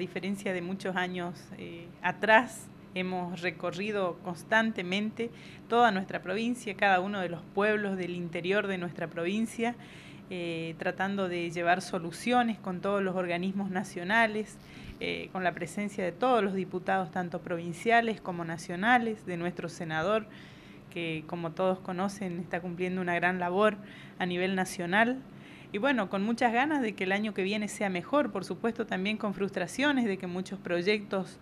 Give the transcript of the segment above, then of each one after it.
diferencia de muchos años eh, atrás, hemos recorrido constantemente toda nuestra provincia, cada uno de los pueblos del interior de nuestra provincia, eh, tratando de llevar soluciones con todos los organismos nacionales, eh, con la presencia de todos los diputados, tanto provinciales como nacionales, de nuestro senador, que como todos conocen está cumpliendo una gran labor a nivel nacional y bueno, con muchas ganas de que el año que viene sea mejor, por supuesto también con frustraciones de que muchos proyectos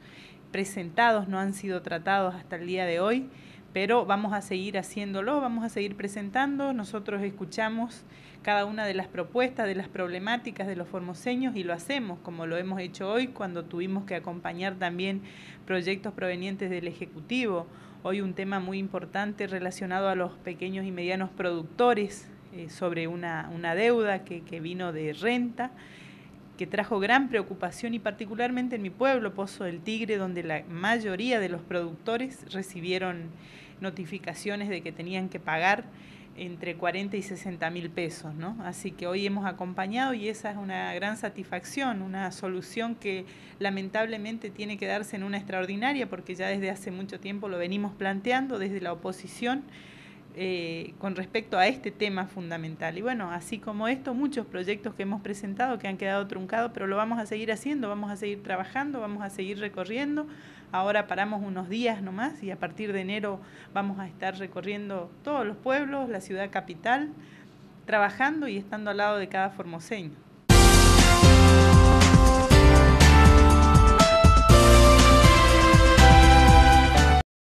presentados no han sido tratados hasta el día de hoy, pero vamos a seguir haciéndolo, vamos a seguir presentando, nosotros escuchamos cada una de las propuestas, de las problemáticas de los formoseños y lo hacemos, como lo hemos hecho hoy cuando tuvimos que acompañar también proyectos provenientes del Ejecutivo. Hoy un tema muy importante relacionado a los pequeños y medianos productores eh, sobre una, deuda que, vino de renta, que trajo gran preocupación y particularmente en mi pueblo, Pozo del Tigre, donde la mayoría de los productores recibieron notificaciones de que tenían que pagar entre 40 y 60 mil pesos, ¿no? Así que hoy hemos acompañado y esa es una gran satisfacción, una solución que lamentablemente tiene que darse en una extraordinaria porque ya desde hace mucho tiempo lo venimos planteando desde la oposición eh, con respecto a este tema fundamental. Y bueno, así como esto, muchos proyectos que hemos presentado que han quedado truncados, pero lo vamos a seguir haciendo, vamos a seguir trabajando, vamos a seguir recorriendo. Ahora paramos unos días nomás y a partir de enero vamos a estar recorriendo todos los pueblos, la ciudad capital, trabajando y estando al lado de cada formoseño.